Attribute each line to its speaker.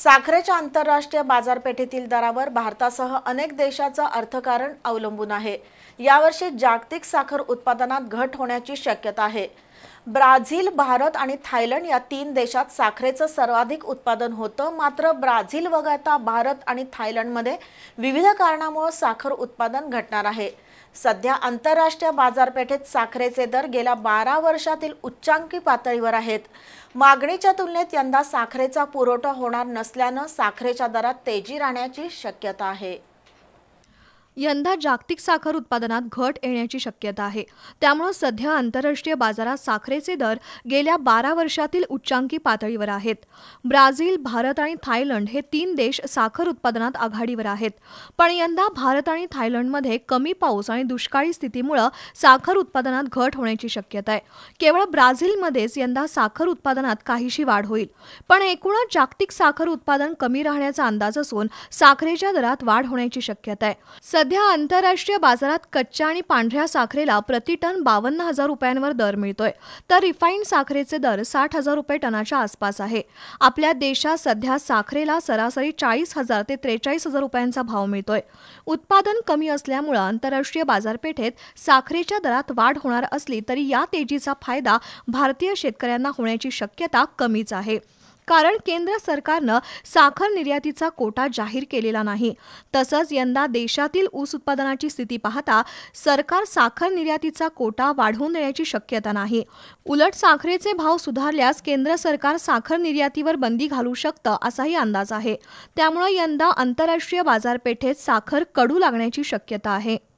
Speaker 1: साखरेच्या आंतरराष्ट्रीय बाजारपेठेतील दरावर भारतासह अनेक देशाचं अर्थकारण अवलंबून आहे यावर्षी जागतिक साखर उत्पादनात घट होण्याची शक्यता आहे ब्राझील भारत आणि थायलंड या तीन देशात साखरेचं सर्वाधिक उत्पादन होतं मात्र ब्राझील वगळता भारत आणि थायलंडमध्ये विविध कारणामुळे साखर उत्पादन घटणार आहे सध्या आंतरराष्ट्रीय बाजारपेठेत साखरेचे दर गेल्या बारा वर्षातील उच्चांकी पातळीवर आहेत मागणीच्या तुलनेत यंदा साखरेचा पुरवठा होणार नसल्यानं साखरेच्या दरात तेजी राहण्याची शक्यता आहे
Speaker 2: यंदा जागतिक साखर उत्पादनात घट येण्याची शक्यता आहे त्यामुळे सध्या आंतरराष्ट्रीय बाजारात साखरेचे दर गेल्या बारा वर्षातील उच्चांकी पातळीवर आहेत ब्राझील भारत आणि थायलंड हे तीन देश साखर उत्पादनात आघाडीवर आहेत पण यंदा भारत आणि थायलंडमध्ये कमी पाऊस आणि दुष्काळी स्थितीमुळं साखर उत्पादनात घट होण्याची शक्यता आहे केवळ ब्राझीलमध्येच यंदा साखर उत्पादनात काहीशी वाढ होईल पण एकूणच जागतिक साखर उत्पादन कमी राहण्याचा अंदाज असून साखरेच्या दरात वाढ होण्याची शक्यता आहे सध्या आंतरराष्ट्रीय बाजारात कच्च्या आणि पांढऱ्या साखरेला प्रति टन बावन्न हजार रुपयांवर दर मिळतोय तर रिफाईंड साखरेचे दर साठ हजार रुपये टनाच्या आसपास आहे आपल्या देशात सध्या साखरेला सरासरी चाळीस हजार ते त्रेचाळीस हजार रुपयांचा भाव मिळतोय उत्पादन कमी असल्यामुळे आंतरराष्ट्रीय बाजारपेठेत साखरेच्या दरात वाढ होणार असली तरी या तेजीचा फायदा भारतीय शेतकऱ्यांना होण्याची शक्यता कमीच आहे कारण केंद्र सरकारनं साखर निर्यातीचा कोटा जाहीर केलेला नाही तसंच यंदा देशातील ऊस उत्पादनाची स्थिती पाहता सरकार साखर निर्यातीचा कोटा वाढवून देण्याची शक्यता नाही उलट साखरेचे भाव सुधारल्यास केंद्र सरकार साखर निर्यातीवर बंदी घालू शकतं असाही अंदाज आहे त्यामुळे यंदा आंतरराष्ट्रीय बाजारपेठेत साखर कडू लागण्याची शक्यता आहे